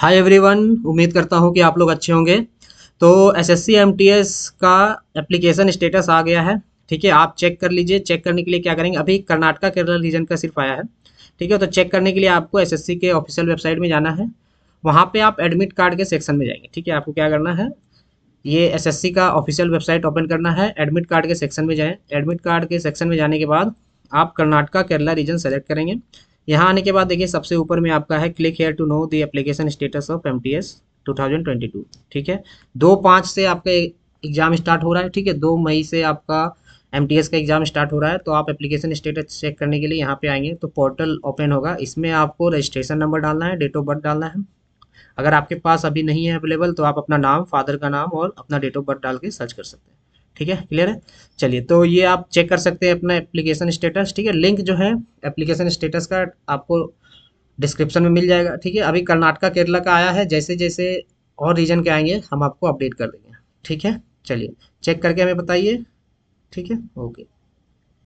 hi everyone उम्मीद करता हूँ कि आप लोग अच्छे होंगे तो एस एस का एप्लीकेशन स्टेटस आ गया है ठीक है आप चेक कर लीजिए चेक करने के लिए क्या करेंगे अभी कर्नाटका केरला रीजन का सिर्फ आया है ठीक है तो चेक करने के लिए आपको एस के ऑफिशियल वेबसाइट में जाना है वहाँ पर आप एडमिट कार्ड के सेक्शन में जाएंगे ठीक है आपको क्या करना है ये एस का ऑफिशियल वेबसाइट ओपन करना है एडमिट कार्ड के सेक्शन में जाएँ एडमिट कार्ड के सेक्शन में जाने के बाद आप कर्नाटका केरला रीजन सेलेक्ट करेंगे यहाँ आने के बाद देखिए सबसे ऊपर में आपका है click here to know the application status of M T S two thousand twenty two ठीक है दो पाँच से आपका एग्जाम स्टार्ट हो रहा है ठीक है दो मई से आपका एम का एग्जाम स्टार्ट हो रहा है तो आप एप्लीकेशन स्टेटस चेक करने के लिए यहाँ पे आएंगे तो पोर्टल ओपन होगा इसमें आपको रजिस्ट्रेशन नंबर डालना है डेट ऑफ बर्थ डालना है अगर आपके पास अभी नहीं है अवेलेबल तो आप अपना नाम फादर का नाम और अपना डेट ऑफ बर्थ डाल के सर्च कर सकते हैं ठीक है क्लियर है चलिए तो ये आप चेक कर सकते हैं अपना एप्लीकेशन स्टेटस ठीक है लिंक जो है एप्लीकेशन स्टेटस का आपको डिस्क्रिप्शन में मिल जाएगा ठीक है अभी कर्नाटका केरला का आया है जैसे जैसे और रीजन के आएंगे हम आपको अपडेट कर देंगे ठीक है चलिए चेक करके हमें बताइए ठीक है ओके